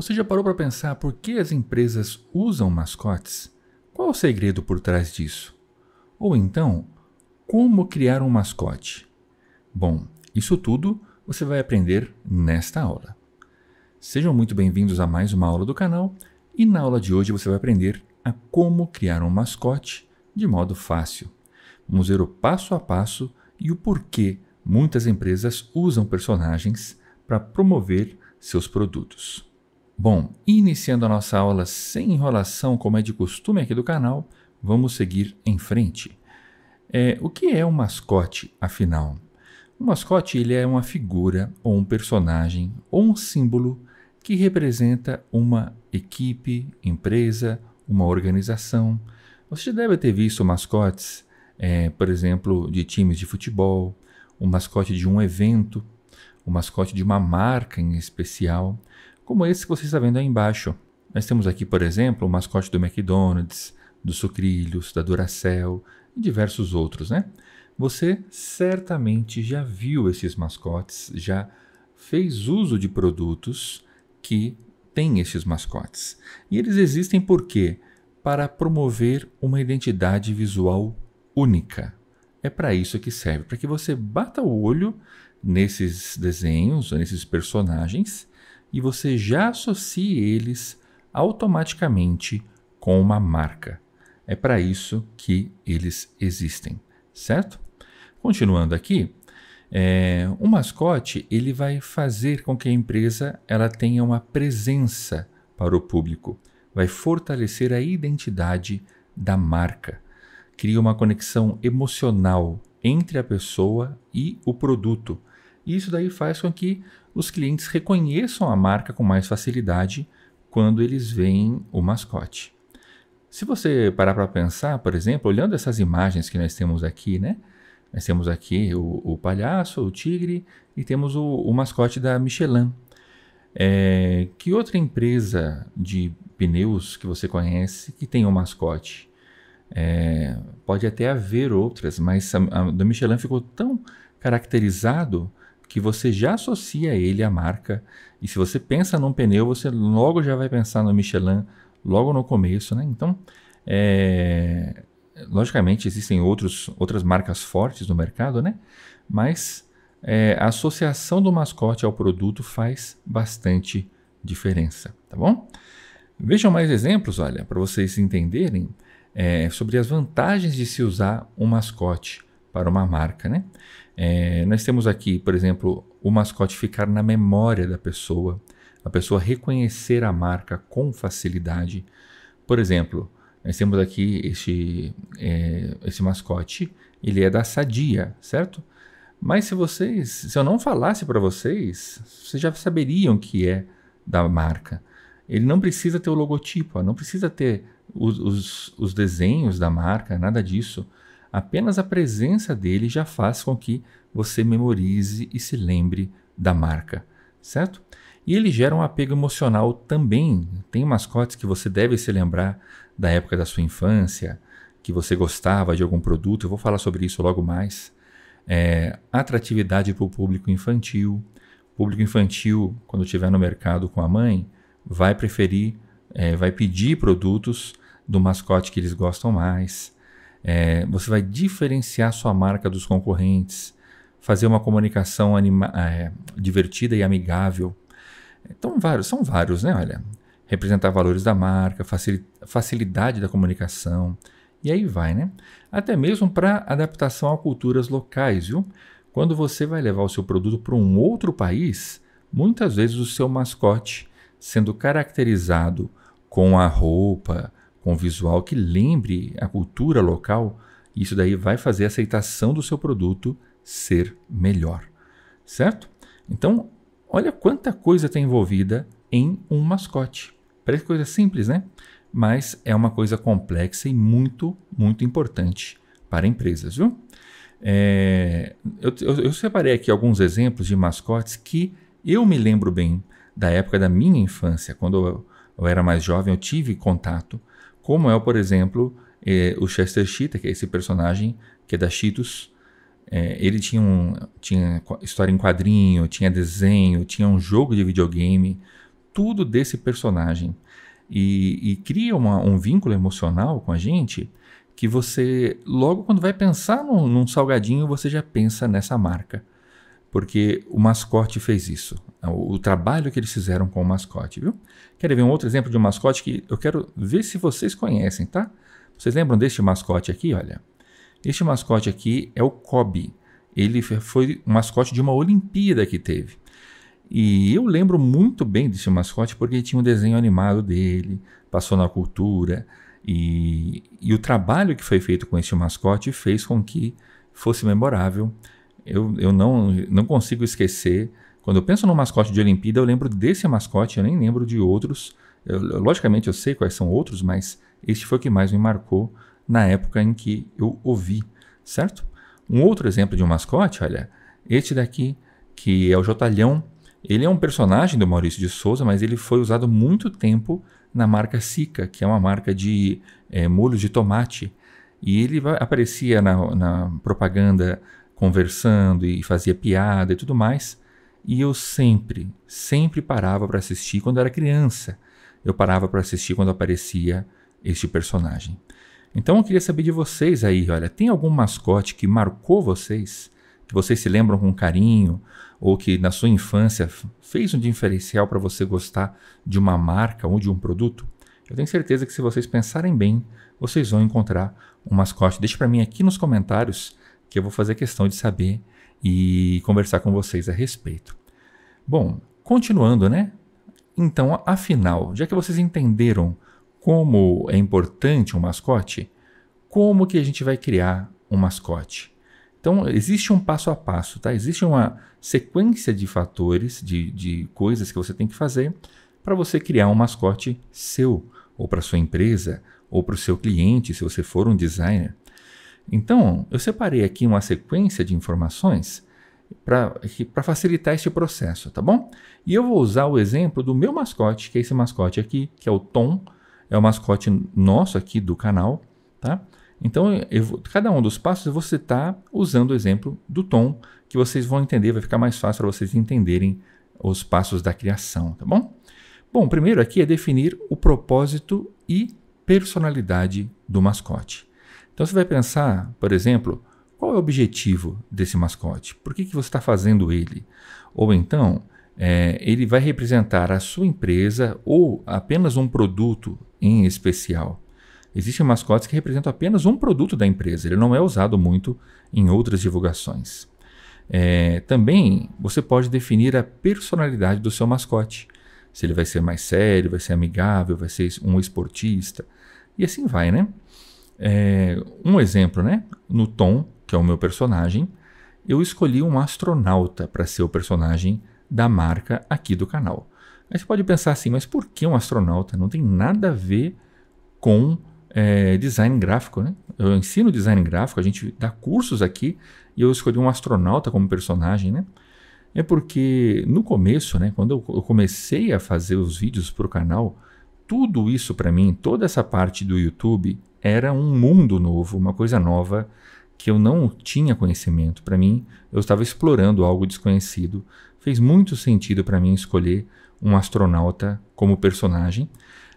Você já parou para pensar por que as empresas usam mascotes? Qual o segredo por trás disso? Ou então, como criar um mascote? Bom, isso tudo você vai aprender nesta aula. Sejam muito bem-vindos a mais uma aula do canal e na aula de hoje você vai aprender a como criar um mascote de modo fácil. Vamos ver o passo a passo e o porquê muitas empresas usam personagens para promover seus produtos. Bom, iniciando a nossa aula sem enrolação, como é de costume aqui do canal, vamos seguir em frente. É, o que é um mascote, afinal? Um mascote ele é uma figura ou um personagem ou um símbolo que representa uma equipe, empresa, uma organização. Você deve ter visto mascotes, é, por exemplo, de times de futebol, o um mascote de um evento, o um mascote de uma marca em especial como esse que você está vendo aí embaixo. Nós temos aqui, por exemplo, o mascote do McDonald's, dos Sucrilhos, da Duracell e diversos outros, né? Você certamente já viu esses mascotes, já fez uso de produtos que têm esses mascotes. E eles existem por quê? Para promover uma identidade visual única. É para isso que serve, para que você bata o olho nesses desenhos, nesses personagens e você já associe eles automaticamente com uma marca. É para isso que eles existem, certo? Continuando aqui, é, o mascote ele vai fazer com que a empresa ela tenha uma presença para o público, vai fortalecer a identidade da marca, cria uma conexão emocional entre a pessoa e o produto. Isso daí faz com que os clientes reconheçam a marca com mais facilidade quando eles veem o mascote. Se você parar para pensar, por exemplo, olhando essas imagens que nós temos aqui, né? Nós temos aqui o, o palhaço, o tigre e temos o, o mascote da Michelin. É, que outra empresa de pneus que você conhece que tem um mascote? É, pode até haver outras, mas a, a, do Michelin ficou tão caracterizado que você já associa ele à marca. E se você pensa num pneu, você logo já vai pensar no Michelin logo no começo, né? Então, é... logicamente existem outros, outras marcas fortes no mercado, né? Mas é, a associação do mascote ao produto faz bastante diferença, tá bom? Vejam mais exemplos, olha, para vocês entenderem é, sobre as vantagens de se usar um mascote para uma marca, né? É, nós temos aqui, por exemplo, o mascote ficar na memória da pessoa, a pessoa reconhecer a marca com facilidade. Por exemplo, nós temos aqui este, é, esse mascote, ele é da Sadia, certo? Mas se vocês, se eu não falasse para vocês, vocês já saberiam que é da marca. Ele não precisa ter o logotipo, ó, não precisa ter os, os, os desenhos da marca, nada disso apenas a presença dele já faz com que você memorize e se lembre da marca, certo? E ele gera um apego emocional também. Tem mascotes que você deve se lembrar da época da sua infância, que você gostava de algum produto, eu vou falar sobre isso logo mais. É, atratividade para o público infantil. O público infantil, quando estiver no mercado com a mãe, vai preferir, é, vai pedir produtos do mascote que eles gostam mais. É, você vai diferenciar sua marca dos concorrentes, fazer uma comunicação é, divertida e amigável. Então, vários, são vários, né? Olha, representar valores da marca, facil- facilidade da comunicação, e aí vai, né? Até mesmo para adaptação a culturas locais, viu? Quando você vai levar o seu produto para um outro país, muitas vezes o seu mascote sendo caracterizado com a roupa, com visual que lembre a cultura local, isso daí vai fazer a aceitação do seu produto ser melhor, certo? Então, olha quanta coisa está envolvida em um mascote. Parece coisa simples, né? Mas é uma coisa complexa e muito, muito importante para empresas, viu? É, eu, eu, eu separei aqui alguns exemplos de mascotes que eu me lembro bem da época da minha infância, quando eu, eu era mais jovem, eu tive contato como é, por exemplo, é, o Chester Cheetah, que é esse personagem que é da Cheetos. É, ele tinha, um, tinha história em quadrinho, tinha desenho, tinha um jogo de videogame, tudo desse personagem. E, e cria uma, um vínculo emocional com a gente que você, logo quando vai pensar num, num salgadinho, você já pensa nessa marca porque o mascote fez isso. O, trabalho que eles fizeram com o mascote, viu? Querem ver um outro exemplo de um mascote que eu quero ver se vocês conhecem, tá? Vocês lembram deste mascote aqui? Olha, este mascote aqui é o Kobe. Ele foi o mascote de uma Olimpíada que teve. E eu lembro muito bem desse mascote porque tinha um desenho animado dele, passou na cultura. E, e o trabalho que foi feito com esse mascote fez com que fosse memorável eu, eu não, não consigo esquecer. Quando eu penso no mascote de Olimpíada, eu lembro desse mascote, eu nem lembro de outros. Eu, logicamente eu sei quais são outros, mas este foi o que mais me marcou na época em que eu ouvi, certo? Um outro exemplo de um mascote, olha, este daqui, que é o Jotalhão. Ele é um personagem do Maurício de Souza, mas ele foi usado muito tempo na marca Sica, que é uma marca de é, eh, molho de tomate. E ele aparecia na, na propaganda conversando e fazia piada e tudo mais. E eu sempre, sempre parava para assistir quando era criança. Eu parava para assistir quando aparecia este personagem. Então eu queria saber de vocês aí, olha, tem algum mascote que marcou vocês, que vocês se lembram com carinho, ou que na sua infância fez um diferencial para você gostar de uma marca ou de um produto? Eu tenho certeza que se vocês pensarem bem, vocês vão encontrar um mascote. Deixe para mim aqui nos comentários que eu vou fazer questão de saber e conversar com vocês a respeito. Bom, continuando, né? Então, afinal, já que vocês entenderam como é importante um mascote, como que a gente vai criar um mascote? Então, existe um passo a passo, tá? Existe uma sequência de fatores, de, de coisas que você tem que fazer para você criar um mascote seu, ou para sua empresa, ou para o seu cliente, se você for um designer. Então, eu separei aqui uma sequência de informações para facilitar este processo, tá bom? E eu vou usar o exemplo do meu mascote, que é esse mascote aqui, que é o Tom, é o mascote nosso aqui do canal, tá? Então, vou, cada um dos passos eu vou citar usando o exemplo do Tom, que vocês vão entender, vai ficar mais fácil para vocês entenderem os passos da criação, tá bom? Bom, primeiro aqui é definir o propósito e personalidade do mascote. Então você vai pensar, por exemplo, qual é o objetivo desse mascote? Por que, que você está fazendo ele? Ou então, é, ele vai representar a sua empresa ou apenas um produto em especial. Existem mascotes que representam apenas um produto da empresa, ele não é usado muito em outras divulgações. É, também você pode definir a personalidade do seu mascote. Se ele vai ser mais sério, vai ser amigável, vai ser um esportista, e assim vai, né? É, um exemplo, né? No Tom, que é o meu personagem, eu escolhi um astronauta para ser o personagem da marca aqui do canal. Aí você pode pensar assim, mas por que um astronauta? Não tem nada a ver com é, design gráfico, né? Eu ensino design gráfico, a gente dá cursos aqui e eu escolhi um astronauta como personagem, né? É porque no começo, né, quando eu comecei a fazer os vídeos para o canal, tudo isso para mim, toda essa parte do YouTube, era um mundo novo, uma coisa nova que eu não tinha conhecimento. Para mim, eu estava explorando algo desconhecido. Fez muito sentido para mim escolher um astronauta como personagem,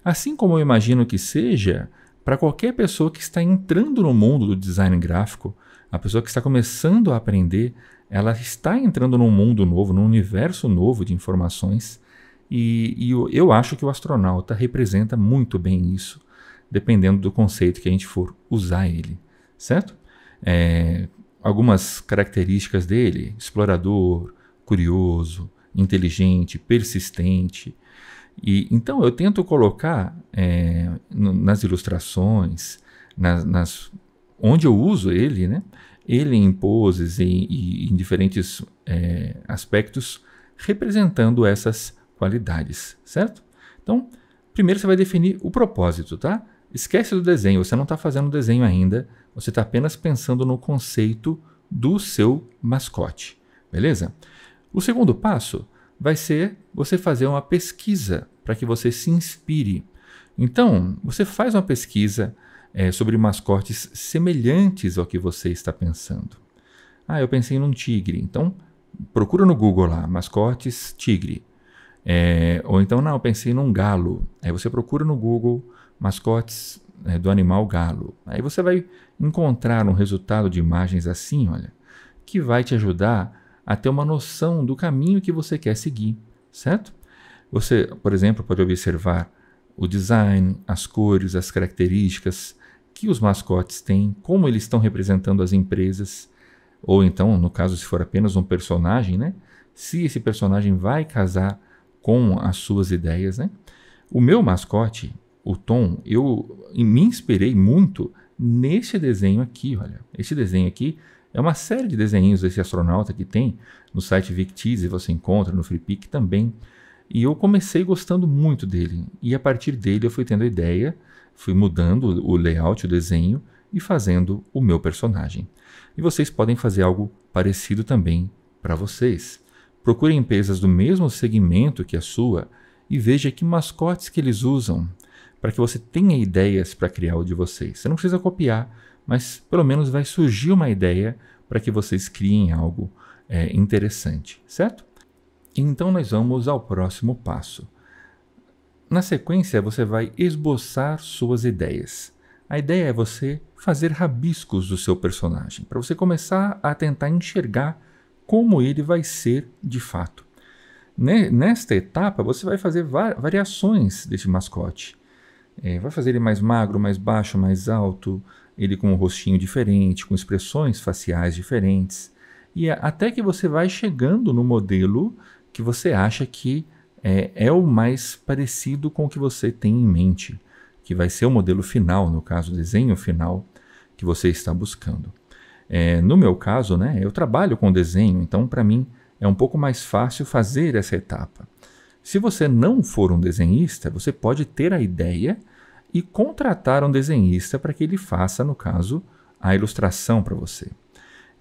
assim como eu imagino que seja para qualquer pessoa que está entrando no mundo do design gráfico, a pessoa que está começando a aprender, ela está entrando num mundo novo, num universo novo de informações. E, e eu, eu acho que o astronauta representa muito bem isso dependendo do conceito que a gente for usar ele, certo? É, algumas características dele: explorador, curioso, inteligente, persistente. E então eu tento colocar é, nas ilustrações, nas, nas, onde eu uso ele, né? Ele em poses e em, diferentes é, aspectos, representando essas qualidades, certo? Então, primeiro você vai definir o propósito, tá? Esquece do desenho, você não está fazendo desenho ainda, você está apenas pensando no conceito do seu mascote, beleza? O segundo passo vai ser você fazer uma pesquisa para que você se inspire. Então, você faz uma pesquisa é, sobre mascotes semelhantes ao que você está pensando. Ah, eu pensei num tigre. Então, procura no Google lá, mascotes tigre. É, ou então, não, eu pensei num galo. Aí você procura no Google mascotes né, do animal galo. Aí você vai encontrar um resultado de imagens assim, olha, que vai te ajudar a ter uma noção do caminho que você quer seguir, certo? Você, por exemplo, pode observar o design, as cores, as características que os mascotes têm, como eles estão representando as empresas, ou então, no caso, se for apenas um personagem, né? Se esse personagem vai casar com as suas ideias, né? O meu mascote, o tom, eu me inspirei muito neste desenho aqui, olha. Este desenho aqui é uma série de desenhos desse astronauta que tem no site Victiz, você encontra no Freepik também. E eu comecei gostando muito dele. E a partir dele eu fui tendo a ideia, fui mudando o layout, o desenho e fazendo o meu personagem. E vocês podem fazer algo parecido também para vocês. Procurem empresas do mesmo segmento que a sua e veja que mascotes que eles usam para que você tenha ideias para criar o de vocês. Você não precisa copiar, mas pelo menos vai surgir uma ideia para que vocês criem algo é, interessante, certo? Então nós vamos ao próximo passo. Na sequência, você vai esboçar suas ideias. A ideia é você fazer rabiscos do seu personagem, para você começar a tentar enxergar como ele vai ser de fato. Nesta etapa, você vai fazer variações desse mascote. É, vai fazer ele mais magro, mais baixo, mais alto, ele com um rostinho diferente, com expressões faciais diferentes. E até que você vai chegando no modelo que você acha que é, é o mais parecido com o que você tem em mente, que vai ser o modelo final, no caso, o desenho final que você está buscando. É, no meu caso, né, eu trabalho com desenho, então para mim é um pouco mais fácil fazer essa etapa. Se você não for um desenhista, você pode ter a ideia e contratar um desenhista para que ele faça, no caso, a ilustração para você.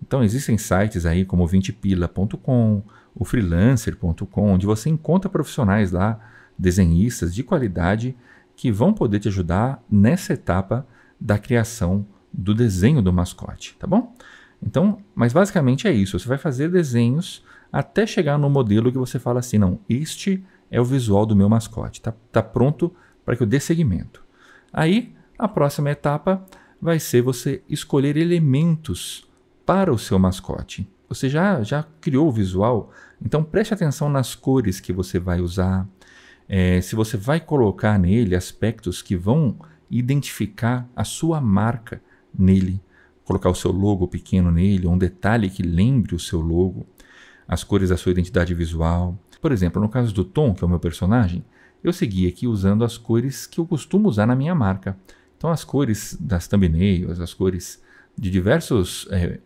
Então existem sites aí como 20pila.com, o freelancer.com, onde você encontra profissionais lá, desenhistas de qualidade, que vão poder te ajudar nessa etapa da criação do desenho do mascote, tá bom? Então, mas basicamente é isso, você vai fazer desenhos até chegar no modelo que você fala assim, não, este é o visual do meu mascote, tá, tá pronto para que eu dê seguimento. Aí, a próxima etapa vai ser você escolher elementos para o seu mascote. Você já, já criou o visual, então preste atenção nas cores que você vai usar, é, se você vai colocar nele aspectos que vão identificar a sua marca nele, colocar o seu logo pequeno nele, um detalhe que lembre o seu logo as cores da sua identidade visual. Por exemplo, no caso do Tom, que é o meu personagem, eu segui aqui usando as cores que eu costumo usar na minha marca. Então, as cores das thumbnails, as cores de diversos é,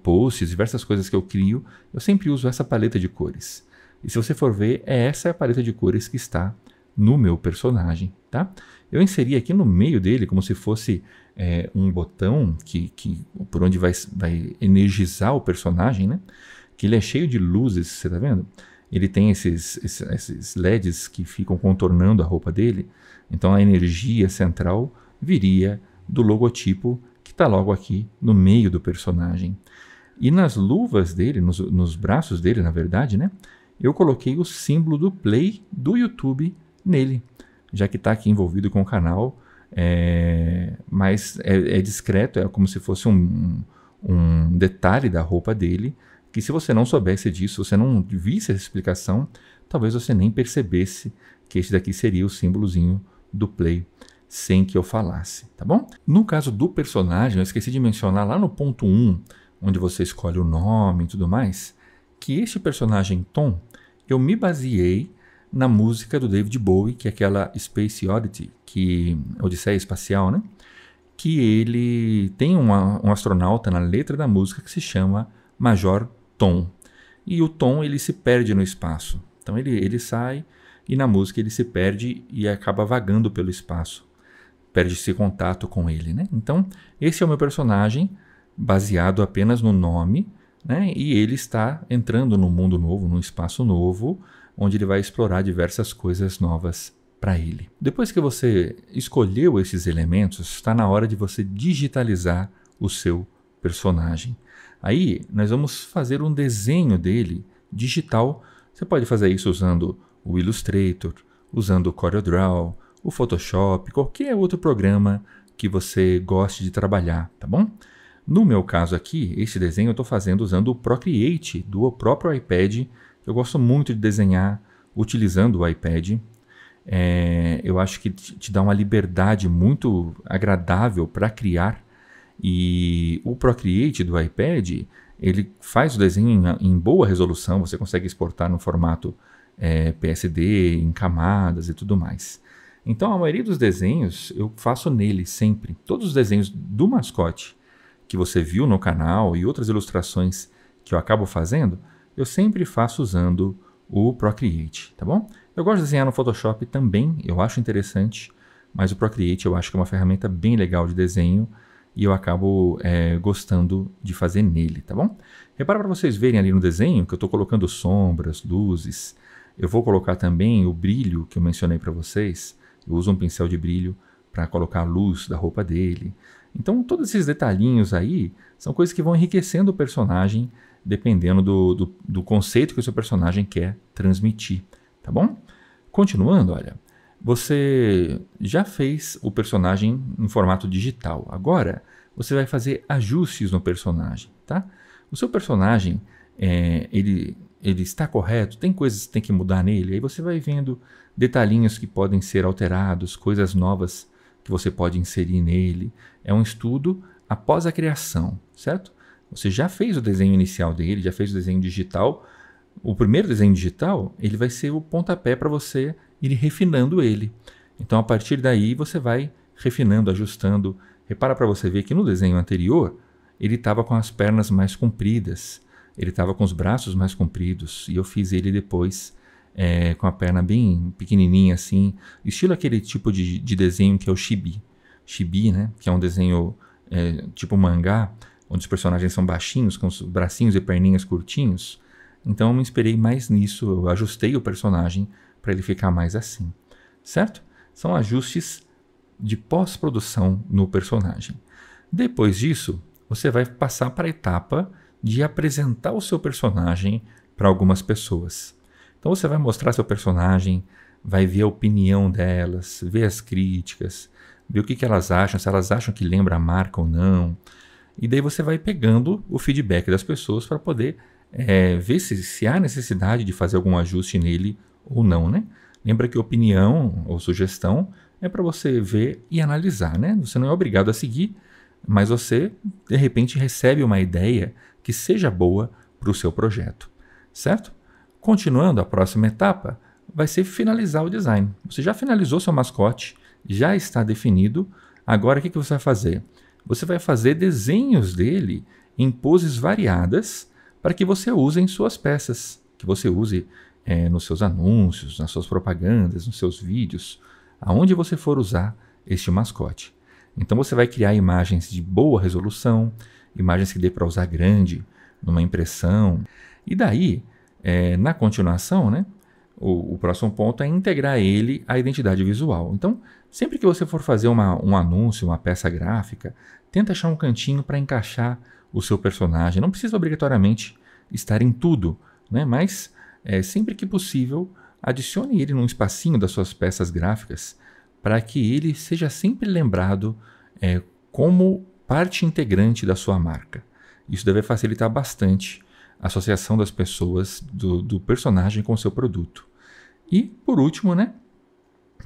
posts, diversas coisas que eu crio, eu sempre uso essa paleta de cores. E se você for ver, é essa a paleta de cores que está no meu personagem, tá? Eu inseri aqui no meio dele como se fosse é, um botão que, que por onde vai, vai energizar o personagem, né? que ele é cheio de luzes, você está vendo? Ele tem esses, esses, esses LEDs que ficam contornando a roupa dele, então a energia central viria do logotipo que está logo aqui no meio do personagem. E nas luvas dele, nos, nos braços dele, na verdade, né? Eu coloquei o símbolo do play do YouTube nele, já que está aqui envolvido com o canal, é, mas é, é, discreto, é como se fosse um, um detalhe da roupa dele, que se você não soubesse disso, você não visse essa explicação, talvez você nem percebesse que esse daqui seria o símbolozinho do play sem que eu falasse, tá bom? No caso do personagem, eu esqueci de mencionar lá no ponto 1, onde você escolhe o nome e tudo mais, que este personagem Tom, eu me baseei na música do David Bowie, que é aquela Space Oddity, que Odisseia espacial, né? Que ele tem uma, um astronauta na letra da música que se chama Major tom. E o tom ele se perde no espaço. Então ele, ele sai e na música ele se perde e acaba vagando pelo espaço. Perde-se contato com ele. Né? Então, esse é o meu personagem, baseado apenas no nome, né? e ele está entrando num mundo novo, num espaço novo, onde ele vai explorar diversas coisas novas para ele. Depois que você escolheu esses elementos, está na hora de você digitalizar o seu personagem. Aí nós vamos fazer um desenho dele digital. Você pode fazer isso usando o Illustrator, usando o CorelDRAW, o Photoshop, qualquer outro programa que você goste de trabalhar, tá bom? No meu caso aqui, esse desenho eu estou fazendo usando o Procreate do próprio iPad. Eu gosto muito de desenhar utilizando o iPad. É, eu acho que te dá uma liberdade muito agradável para criar e o Procreate do iPad, ele faz o desenho em, boa resolução, você consegue exportar no formato é, PSD, em camadas e tudo mais. Então, a maioria dos desenhos eu faço nele sempre. Todos os desenhos do mascote que você viu no canal e outras ilustrações que eu acabo fazendo, eu sempre faço usando o Procreate, tá bom? Eu gosto de desenhar no Photoshop também, eu acho interessante, mas o Procreate eu acho que é uma ferramenta bem legal de desenho e eu acabo é, gostando de fazer nele, tá bom? Repara para vocês verem ali no desenho que eu estou colocando sombras, luzes. Eu vou colocar também o brilho que eu mencionei para vocês. Eu uso um pincel de brilho para colocar a luz da roupa dele. Então, todos esses detalhinhos aí são coisas que vão enriquecendo o personagem dependendo do, do, do conceito que o seu personagem quer transmitir, tá bom? Continuando, olha, você já fez o personagem no formato digital. Agora você vai fazer ajustes no personagem, tá? O seu personagem é, ele ele está correto, tem coisas que tem que mudar nele. Aí você vai vendo detalhinhos que podem ser alterados, coisas novas que você pode inserir nele. É um estudo após a criação, certo? Você já fez o desenho inicial dele, já fez o desenho digital, o primeiro desenho digital, ele vai ser o pontapé para você ir refinando ele. Então, a partir daí, você vai refinando, ajustando. Repara para você ver que no desenho anterior, ele estava com as pernas mais compridas, ele estava com os braços mais compridos, e eu fiz ele depois é, com a perna bem pequenininha assim, estilo aquele tipo de, de desenho que é o chibi. Chibi, né? Que é um desenho é, tipo mangá, onde os personagens são baixinhos, com os bracinhos e perninhas curtinhos. Então eu me inspirei mais nisso, eu ajustei o personagem para ele ficar mais assim, certo? São ajustes de pós-produção no personagem. Depois disso, você vai passar para a etapa de apresentar o seu personagem para algumas pessoas. Então você vai mostrar seu personagem, vai ver a opinião delas, ver as críticas, ver o que, que elas acham, se elas acham que lembra a marca ou não. E daí você vai pegando o feedback das pessoas para poder é, ver se, se há necessidade de fazer algum ajuste nele ou não, né? Lembra que opinião ou sugestão é para você ver e analisar, né? Você não é obrigado a seguir, mas você de repente recebe uma ideia que seja boa para o seu projeto, certo? Continuando, a próxima etapa vai ser finalizar o design. Você já finalizou seu mascote, já está definido. Agora o que, que você vai fazer? Você vai fazer desenhos dele em poses variadas para que você use em suas peças, que você use é, nos seus anúncios, nas suas propagandas, nos seus vídeos, aonde você for usar este mascote. Então você vai criar imagens de boa resolução, imagens que dê para usar grande, numa impressão. E daí, é, na continuação, né, o, o, próximo ponto é integrar ele à identidade visual. Então, sempre que você for fazer uma, um anúncio, uma peça gráfica, tenta achar um cantinho para encaixar o seu personagem. Não precisa obrigatoriamente estar em tudo, né? mas é, sempre que possível, adicione ele num espacinho das suas peças gráficas para que ele seja sempre lembrado é, como parte integrante da sua marca. Isso deve facilitar bastante a associação das pessoas, do, do personagem com o seu produto. E, por último, né,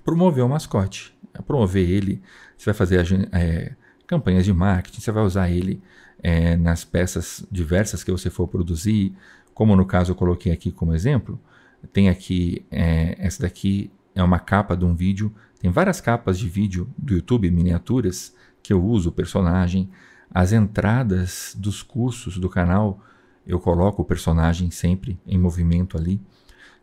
promover o mascote. Promover ele, você vai fazer a, é, campanhas de marketing, você vai usar ele é, nas peças diversas que você for produzir, como no caso eu coloquei aqui como exemplo, tem aqui, é, essa daqui é uma capa de um vídeo, tem várias capas de vídeo do YouTube, miniaturas, que eu uso o personagem, as entradas dos cursos do canal, eu coloco o personagem sempre em movimento ali.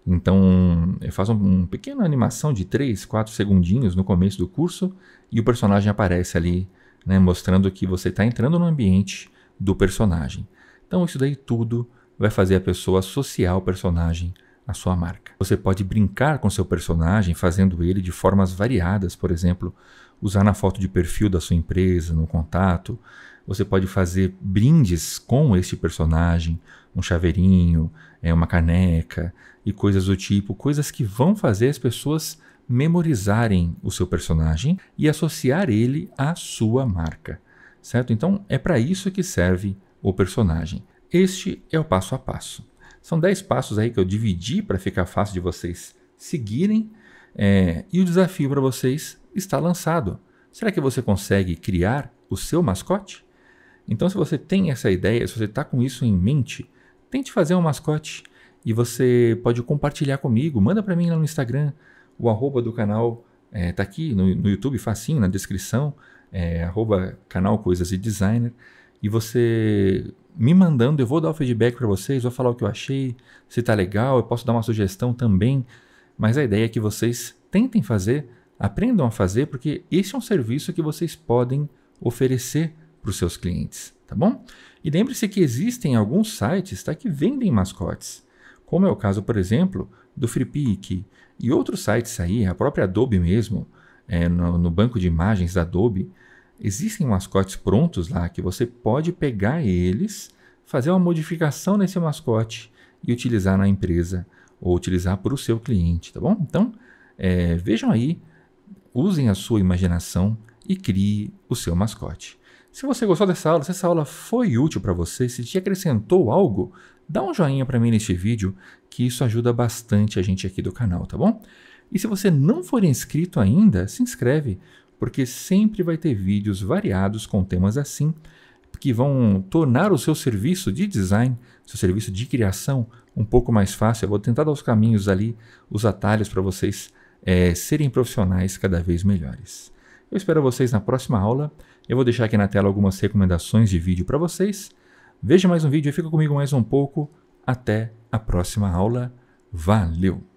Então, eu faço uma um pequena animação de 3, 4 segundinhos no começo do curso e o personagem aparece ali né, mostrando que você está entrando no ambiente do personagem. Então, isso daí tudo vai fazer a pessoa associar o personagem à sua marca. Você pode brincar com seu personagem, fazendo ele de formas variadas, por exemplo, usar na foto de perfil da sua empresa, no contato. Você pode fazer brindes com este personagem, um chaveirinho, é, uma caneca e coisas do tipo, coisas que vão fazer as pessoas memorizarem o seu personagem e associar ele à sua marca, certo? Então é para isso que serve o personagem. Este é o passo a passo. São 10 passos aí que eu dividi para ficar fácil de vocês seguirem. É, e o desafio para vocês está lançado. Será que você consegue criar o seu mascote? Então, se você tem essa ideia, se você está com isso em mente, tente fazer um mascote e você pode compartilhar comigo. Manda para mim lá no Instagram. O arroba do canal está é, tá aqui no, no, YouTube, facinho, na descrição, é, arroba canal Coisas e Designer. E você me mandando, eu vou dar o feedback para vocês, vou falar o que eu achei, se está legal, eu posso dar uma sugestão também. Mas a ideia é que vocês tentem fazer, aprendam a fazer, porque esse é um serviço que vocês podem oferecer para os seus clientes, tá bom? E lembre-se que existem alguns sites tá, que vendem mascotes, como é o caso, por exemplo, do FreePic, e outros sites aí, a própria Adobe mesmo, é, no, no banco de imagens da Adobe, existem mascotes prontos lá que você pode pegar eles, fazer uma modificação nesse mascote e utilizar na empresa ou utilizar para o seu cliente, tá bom? Então, é, vejam aí, usem a sua imaginação e crie o seu mascote. Se você gostou dessa aula, se essa aula foi útil para você, se te acrescentou algo, dá um joinha para mim neste vídeo, que isso ajuda bastante a gente aqui do canal, tá bom? E se você não for inscrito ainda, se inscreve, porque sempre vai ter vídeos variados com temas assim, que vão tornar o seu serviço de design, seu serviço de criação, um pouco mais fácil. Eu vou tentar dar os caminhos ali, os atalhos para vocês é, serem profissionais cada vez melhores. Eu espero vocês na próxima aula. Eu vou deixar aqui na tela algumas recomendações de vídeo para vocês. Veja mais um vídeo e fica comigo mais um pouco. Até a próxima aula. Valeu!